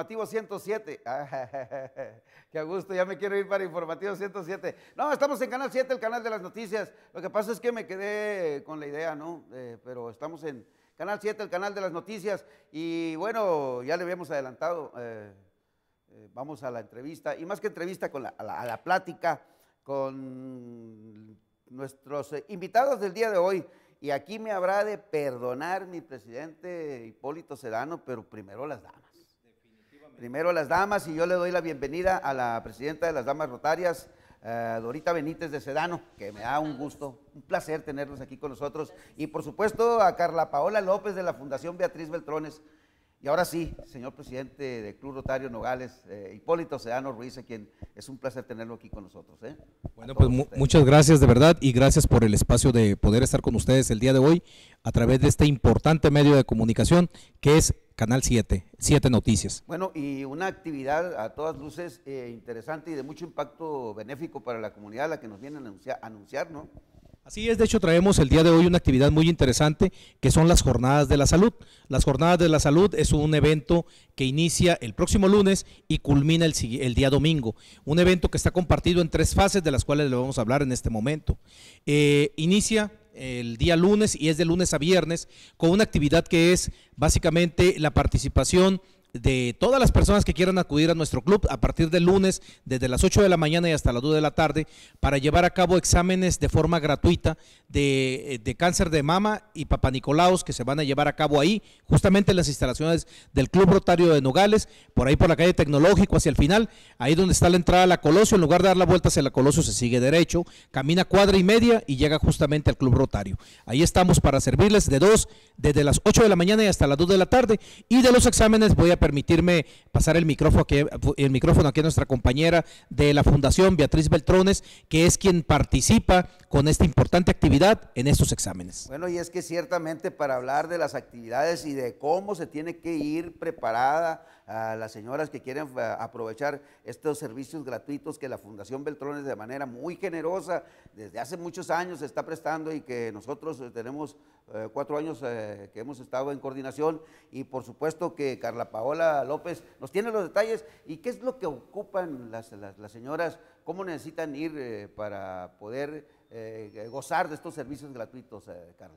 Informativo 107. qué gusto, ya me quiero ir para Informativo 107. No, estamos en Canal 7, el canal de las noticias. Lo que pasa es que me quedé con la idea, ¿no? Eh, pero estamos en Canal 7, el canal de las noticias. Y bueno, ya le habíamos adelantado. Eh, eh, vamos a la entrevista. Y más que entrevista, a, la, plática con nuestros invitados del día de hoy. Y aquí me habrá de perdonar mi presidente Hipólito Sedano, pero primero las damas primero a las damas y yo le doy la bienvenida a la presidenta de las damas rotarias, eh, Dorita Benítez de Sedano, que me da un gusto, un placer tenerlos aquí con nosotros. Y por supuesto a Carla Paola López de la Fundación Beatriz Beltrones. Y ahora sí, señor presidente del Club Rotario Nogales, eh, Hipólito Sedano Ruiz, a quien es un placer tenerlo aquí con nosotros. ¿eh? Bueno, pues muchas gracias de verdad y gracias por el espacio de poder estar con ustedes el día de hoy a través de este importante medio de comunicación que es Canal 7, 7 Noticias. Bueno, y una actividad a todas luces eh, interesante y de mucho impacto benéfico para la comunidad la que nos viene a anunciar, ¿no? Así es, de hecho traemos el día de hoy una actividad muy interesante que son las Jornadas de la Salud. Las Jornadas de la Salud es un evento que inicia el próximo lunes y culmina el, día domingo. Un evento que está compartido en tres fases de las cuales le vamos a hablar en este momento. Eh, inicia el día lunes y es de lunes a viernes, con una actividad que es básicamente la participación de todas las personas que quieran acudir a nuestro club a partir del lunes, desde las 8 de la mañana y hasta las 2 de la tarde, para llevar a cabo exámenes de forma gratuita de, cáncer de mama y papanicolaos que se van a llevar a cabo ahí, justamente en las instalaciones del Club Rotario de Nogales, por ahí por la calle Tecnológico hacia el final, ahí donde está la entrada a la Colosio, en lugar de dar la vuelta hacia la Colosio se sigue derecho, camina cuadra y media y llega justamente al Club Rotario. Ahí estamos para servirles de dos, desde las 8 de la mañana y hasta las 2 de la tarde, y de los exámenes voy a permitirme pasar el micrófono, aquí, el micrófono aquí a nuestra compañera de la Fundación, Beatriz Beltrones, que es quien participa con esta importante actividad en estos exámenes. Bueno, y es que ciertamente para hablar de las actividades y de cómo se tiene que ir preparada a las señoras que quieren eh, aprovechar estos servicios gratuitos que la Fundación Beltrones de manera muy generosa desde hace muchos años está prestando y que nosotros eh, tenemos eh, cuatro años que hemos estado en coordinación y por supuesto que Carla Paola López nos tiene los detalles y qué es lo que ocupan las, las, señoras, cómo necesitan ir para poder gozar de estos servicios gratuitos, Carla.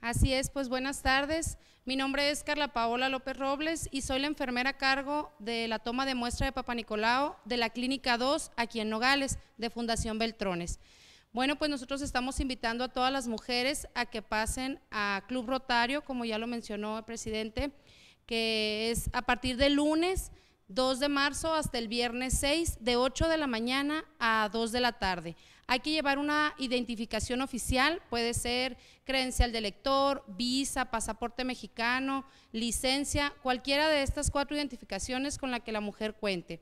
Así es, pues buenas tardes. Mi nombre es Carla Paola López Robles y soy la enfermera a cargo de la toma de muestra de Papa Nicolao de la Clínica 2 aquí en Nogales de Fundación Beltrones. Bueno, pues nosotros estamos invitando a todas las mujeres a que pasen a Club Rotario, como ya lo mencionó el presidente, que es a partir del lunes 2 de marzo hasta el viernes 6, de 8 de la mañana a 2 de la tarde. Hay que llevar una identificación oficial, puede ser credencial de lector, visa, pasaporte mexicano, licencia, cualquiera de estas cuatro identificaciones con la que la mujer cuente.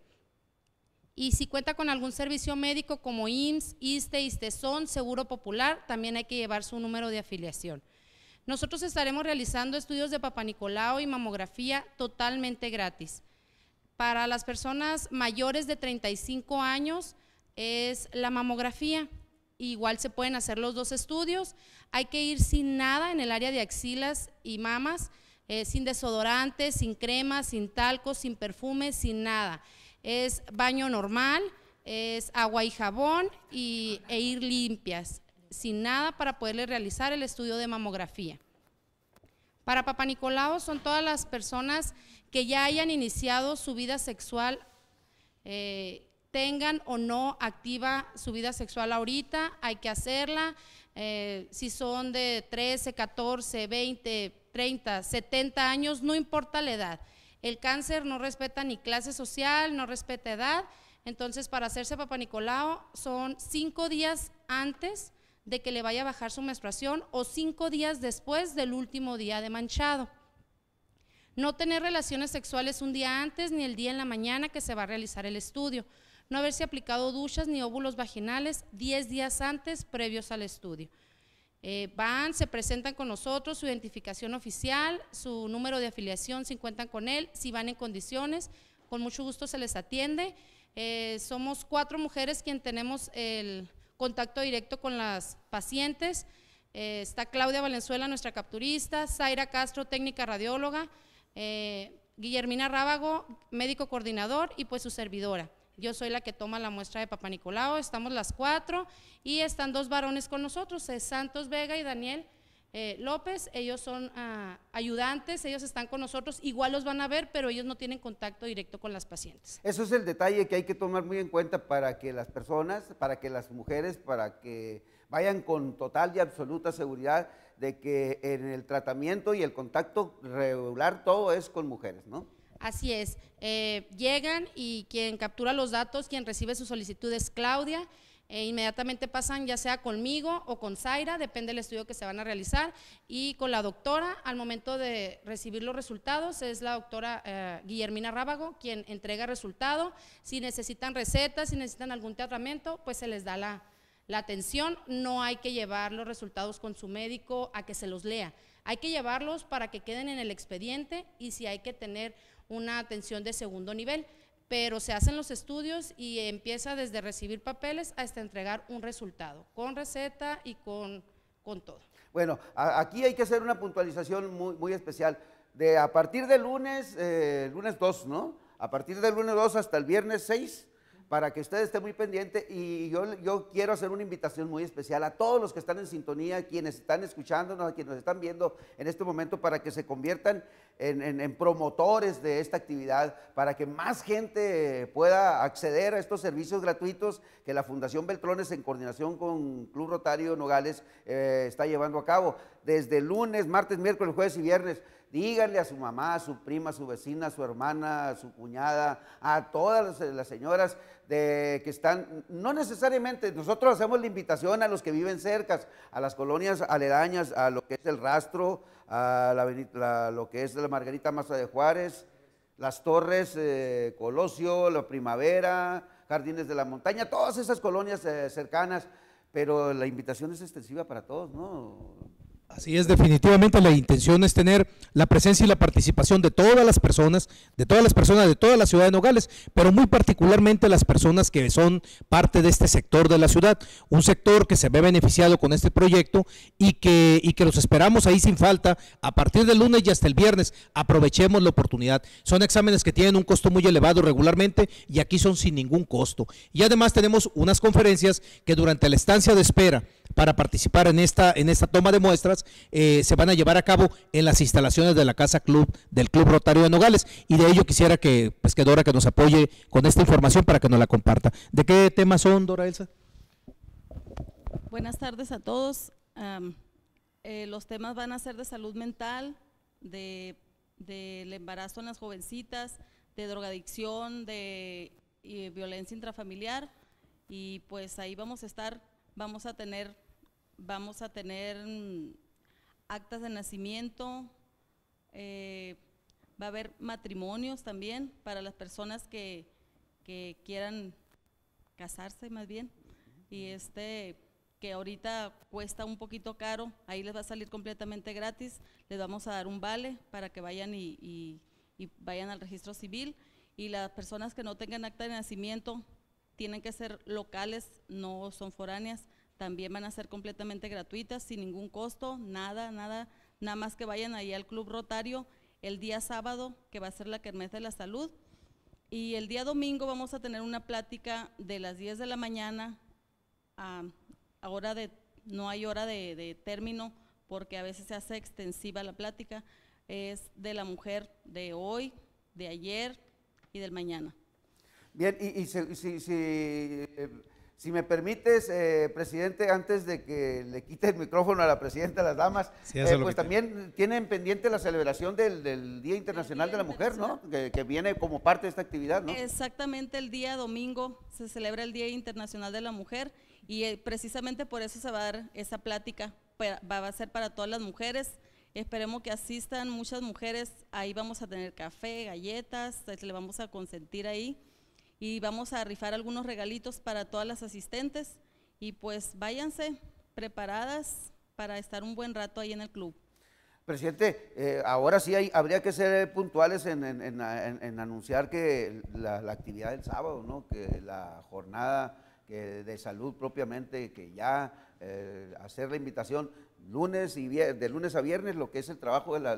Y si cuenta con algún servicio médico como IMSS, ISTE, ISTESON, Seguro Popular, también hay que llevar su número de afiliación. Nosotros estaremos realizando estudios de papanicolao y mamografía totalmente gratis. Para las personas mayores de 35 años, es la mamografía. Igual se pueden hacer los dos estudios. Hay que ir sin nada en el área de axilas y mamas, eh, sin desodorantes, sin crema, sin talco, sin perfume, sin nada. Es baño normal, es agua y jabón y, e ir limpias, sin nada para poderle realizar el estudio de mamografía. Para Papá Nicolao son todas las personas que ya hayan iniciado su vida sexual eh, tengan o no activa su vida sexual ahorita, hay que hacerla. Eh, si son de 13, 14, 20, 30, 70 años, no importa la edad. El cáncer no respeta ni clase social, no respeta edad. Entonces, para hacerse Papá Nicolau son cinco días antes de que le vaya a bajar su menstruación o cinco días después del último día de manchado. No tener relaciones sexuales un día antes ni el día en la mañana que se va a realizar el estudio no haberse aplicado duchas ni óvulos vaginales 10 días antes previos al estudio. Eh, van, se presentan con nosotros, su identificación oficial, su número de afiliación, si cuentan con él, si van en condiciones, con mucho gusto se les atiende. Eh, somos cuatro mujeres quien tenemos el contacto directo con las pacientes. Eh, está Claudia Valenzuela, nuestra capturista, Zaira Castro, técnica radióloga, Guillermina Rábago, médico coordinador y pues su servidora. Yo soy la que toma la muestra de Papá Nicolau, estamos las cuatro y están dos varones con nosotros, es Santos Vega y Daniel eh, López. Ellos son ah, ayudantes, ellos están con nosotros, igual los van a ver, pero ellos no tienen contacto directo con las pacientes. Eso es el detalle que hay que tomar muy en cuenta para que las personas, para que las mujeres, para que vayan con total y absoluta seguridad de que en el tratamiento y el contacto regular todo es con mujeres, ¿no? Así es, eh, llegan y quien captura los datos, quien recibe su solicitud es Claudia. Eh, inmediatamente pasan ya sea conmigo o con Zaira, depende del estudio que se van a realizar, y con la doctora, al momento de recibir los resultados, es la doctora eh, Guillermina Rábago quien entrega el resultado. Si necesitan recetas, si necesitan algún tratamiento, pues se les da la, la atención. No hay que llevar los resultados con su médico a que se los lea. Hay que llevarlos para que queden en el expediente y si hay que tener una atención de segundo nivel, pero se hacen los estudios y empieza desde recibir papeles hasta entregar un resultado, con receta y con, con todo. Bueno, aquí hay que hacer una puntualización muy, muy especial. De a partir del lunes, eh, lunes 2, ¿no? A partir del lunes 2 hasta el viernes 6, para que usted esté muy pendiente y yo, quiero hacer una invitación muy especial a todos los que están en sintonía, quienes están escuchándonos, quienes nos están viendo en este momento, para que se conviertan en, promotores de esta actividad, para que más gente pueda acceder a estos servicios gratuitos que la Fundación Beltrones, en coordinación con Club Rotario Nogales, eh, está llevando a cabo desde lunes, martes, miércoles, jueves y viernes díganle a su mamá, a su prima, a su vecina, a su hermana, a su cuñada, a todas las, eh, señoras de, que están, no necesariamente, nosotros hacemos la invitación a los que viven cerca, a las colonias aledañas, a lo que es el rastro, a la, lo que es la Margarita Maza de Juárez, las torres, eh, Colosio, la Primavera, Jardines de la Montaña, todas esas colonias eh, cercanas, pero la invitación es extensiva para todos, ¿no? Así es, definitivamente la intención es tener la presencia y la participación de todas las personas, de todas las personas de toda la ciudad de Nogales, pero muy particularmente las personas que son parte de este sector de la ciudad, un sector que se ve beneficiado con este proyecto y que, y que los esperamos ahí sin falta a partir del lunes y hasta el viernes. Aprovechemos la oportunidad. Son exámenes que tienen un costo muy elevado regularmente y aquí son sin ningún costo. Y además tenemos unas conferencias que durante la estancia de espera para participar en esta, en esta toma de muestras eh, se van a llevar a cabo en las instalaciones de la Casa Club del Club Rotario de Nogales. Y de ello quisiera que, pues, que Dora que nos apoye con esta información para que nos la comparta. ¿De qué temas son, Dora Elsa? Buenas tardes a todos. Eh, los temas van a ser de salud mental, de, del embarazo en las jovencitas, de drogadicción, de violencia intrafamiliar y pues ahí vamos a estar vamos a tener, vamos a tener mm, actas de nacimiento, eh, va a haber matrimonios también para las personas que, quieran casarse más bien. Y este, que ahorita cuesta un poquito caro, ahí les va a salir completamente gratis, les vamos a dar un vale para que vayan y vayan al registro civil y las personas que no tengan acta de nacimiento tienen que ser locales, no son foráneas, también van a ser completamente gratuitas, sin ningún costo, nada, nada, nada más que vayan ahí al Club Rotario el día sábado, que va a ser la Kermés de la Salud, y el día domingo vamos a tener una plática de las 10 de la mañana a, de, no hay hora de, término, porque a veces se hace extensiva la plática, es de la mujer de hoy, de ayer y del mañana. Bien, y, si, si, eh, si, me permites, eh, presidente, antes de que le quite el micrófono a la presidenta a las damas, eh, pues también tienen pendiente la celebración del, Día Internacional de la Mujer, ¿no? Que, que, viene como parte de esta actividad, ¿no? Exactamente, el día domingo se celebra el Día Internacional de la Mujer y precisamente por eso se va a dar esa plática, pues, va a ser para todas las mujeres. Esperemos que asistan muchas mujeres, ahí vamos a tener café, galletas, le vamos a consentir ahí y vamos a rifar algunos regalitos para todas las asistentes y pues váyanse preparadas para estar un buen rato ahí en el club. Presidente, eh, ahora sí habría que ser puntuales en, anunciar que la, actividad del sábado, ¿no? que la jornada que de salud propiamente, que ya eh, hacer la invitación lunes y de lunes a viernes, lo que es el trabajo de la,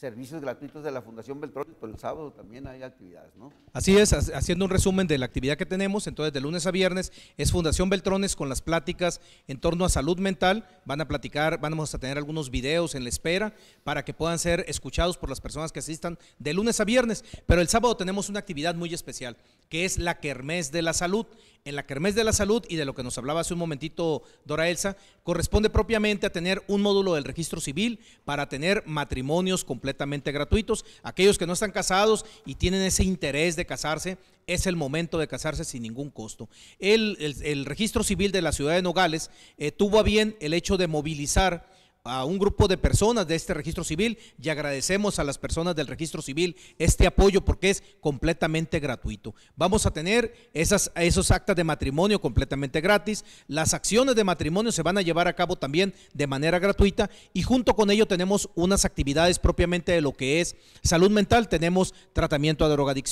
servicios gratuitos de la Fundación Beltrones, pero el sábado también hay actividades, ¿no? Así es, haciendo un resumen de la actividad que tenemos, entonces de lunes a viernes es Fundación Beltrones con las pláticas en torno a salud mental, van a platicar, vamos a tener algunos videos en la espera para que puedan ser escuchados por las personas que asistan de lunes a viernes, pero el sábado tenemos una actividad muy especial, que es la Kermés de la Salud. En la Kermés de la Salud y de lo que nos hablaba hace un momentito Dora Elsa, corresponde propiamente a tener un módulo del registro civil para tener matrimonios completos completamente gratuitos. Aquellos que no están casados y tienen ese interés de casarse, es el momento de casarse sin ningún costo. El, registro civil de la ciudad de Nogales eh, tuvo a bien el hecho de movilizar a un grupo de personas de este registro civil y agradecemos a las personas del registro civil este apoyo porque es completamente gratuito. Vamos a tener esas, esos actas de matrimonio completamente gratis, las acciones de matrimonio se van a llevar a cabo también de manera gratuita y junto con ello tenemos unas actividades propiamente de lo que es salud mental, tenemos tratamiento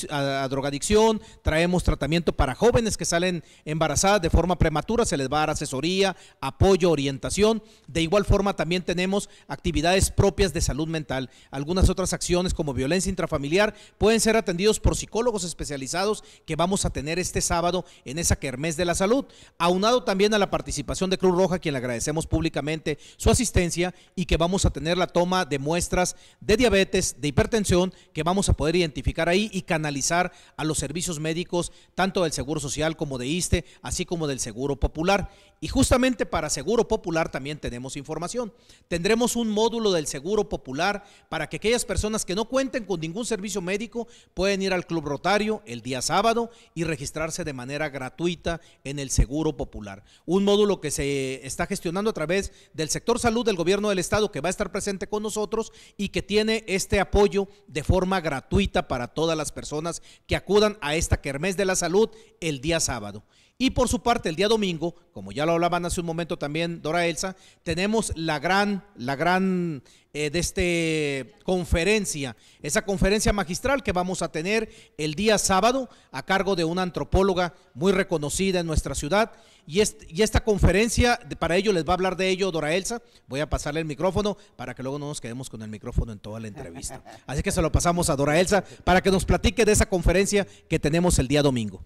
a, a drogadicción, traemos tratamiento para jóvenes que salen embarazadas de forma prematura, se les va a dar asesoría, apoyo, orientación, de igual forma también tenemos actividades propias de salud mental. Algunas otras acciones como violencia intrafamiliar pueden ser atendidos por psicólogos especializados que vamos a tener este sábado en esa Kermés de la Salud. Aunado también a la participación de Cruz Roja, quien le agradecemos públicamente su asistencia y que vamos a tener la toma de muestras de diabetes, de hipertensión, que vamos a poder identificar ahí y canalizar a los servicios médicos, tanto del Seguro Social como de ISTE, así como del Seguro Popular. Y justamente para Seguro Popular también tenemos información. Tendremos un módulo del Seguro Popular para que aquellas personas que no cuenten con ningún servicio médico pueden ir al Club Rotario el día sábado y registrarse de manera gratuita en el Seguro Popular. Un módulo que se está gestionando a través del sector salud del gobierno del estado que va a estar presente con nosotros y que tiene este apoyo de forma gratuita para todas las personas que acudan a esta Kermés de la Salud el día sábado. Y por su parte, el día domingo, como ya lo hablaban hace un momento también Dora Elsa, tenemos la gran, la gran eh, de este conferencia, esa conferencia magistral que vamos a tener el día sábado a cargo de una antropóloga muy reconocida en nuestra ciudad. Y, y esta conferencia, para ello les va a hablar de ello Dora Elsa. Voy a pasarle el micrófono para que luego no nos quedemos con el micrófono en toda la entrevista. Así que se lo pasamos a Dora Elsa para que nos platique de esa conferencia que tenemos el día domingo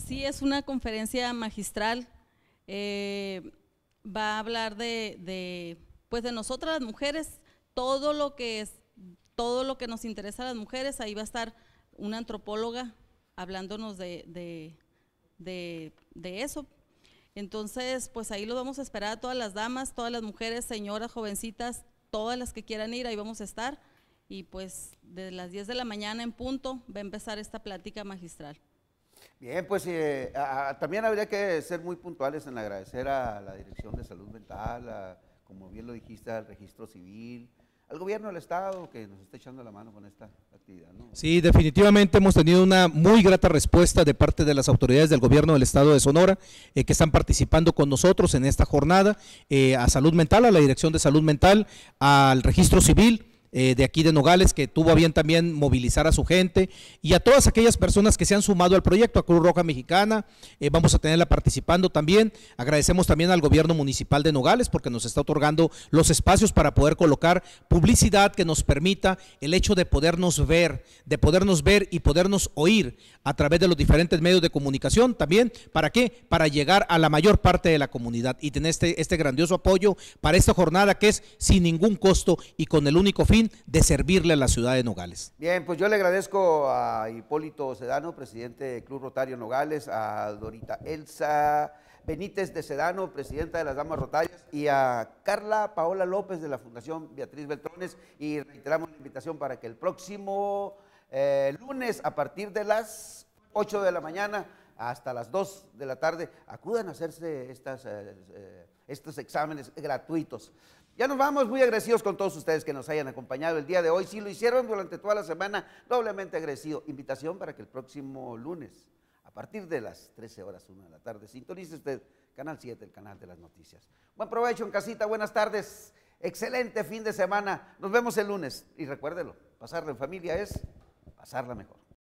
sí es una conferencia magistral. Eh, va a hablar de, pues de nosotras las mujeres, todo lo que es, todo lo que nos interesa a las mujeres, ahí va a estar una antropóloga hablándonos de, eso. Entonces, pues ahí lo vamos a esperar a todas las damas, todas las mujeres, señoras, jovencitas, todas las que quieran ir, ahí vamos a estar. Y pues desde las 10 de la mañana en punto va a empezar esta plática magistral. Bien, pues eh, también habría que ser muy puntuales en agradecer a la Dirección de Salud Mental, como bien lo dijiste, al Registro Civil, al gobierno del Estado que nos está echando la mano con esta actividad. ¿no? Sí, definitivamente hemos tenido una muy grata respuesta de parte de las autoridades del gobierno del Estado de Sonora eh, que están participando con nosotros en esta jornada, eh, a Salud Mental, a la Dirección de Salud Mental, al Registro Civil, eh, de aquí de Nogales, que tuvo bien también movilizar a su gente y a todas aquellas personas que se han sumado al proyecto, a Cruz Roja Mexicana, eh, vamos a tenerla participando también. Agradecemos también al gobierno municipal de Nogales porque nos está otorgando los espacios para poder colocar publicidad que nos permita el hecho de podernos ver, de podernos ver y podernos oír a través de los diferentes medios de comunicación también. ¿Para qué? Para llegar a la mayor parte de la comunidad y tener este, este grandioso apoyo para esta jornada que es sin ningún costo y con el único fin de servirle a la ciudad de Nogales. Bien, pues yo le agradezco a Hipólito Sedano, presidente del Club Rotario Nogales, a Dorita Elsa Benítez de Sedano, presidenta de las Damas Rotarias, y a Carla Paola López de la Fundación Beatriz Beltrones. Y reiteramos la invitación para que el próximo eh, lunes, a partir de las 8 de la mañana, hasta las 2 de la tarde, acudan a hacerse eh, eh, estos exámenes gratuitos. Ya nos vamos muy agresivos con todos ustedes que nos hayan acompañado el día de hoy. Si lo hicieron durante toda la semana, doblemente agresivo. Invitación para que el próximo lunes, a partir de las 13 horas, 1 de la tarde, sintonice usted Canal 7, el canal de las noticias. Buen provecho en casita, buenas tardes, excelente fin de semana. Nos vemos el lunes y recuérdelo, pasarla en familia es pasarla mejor.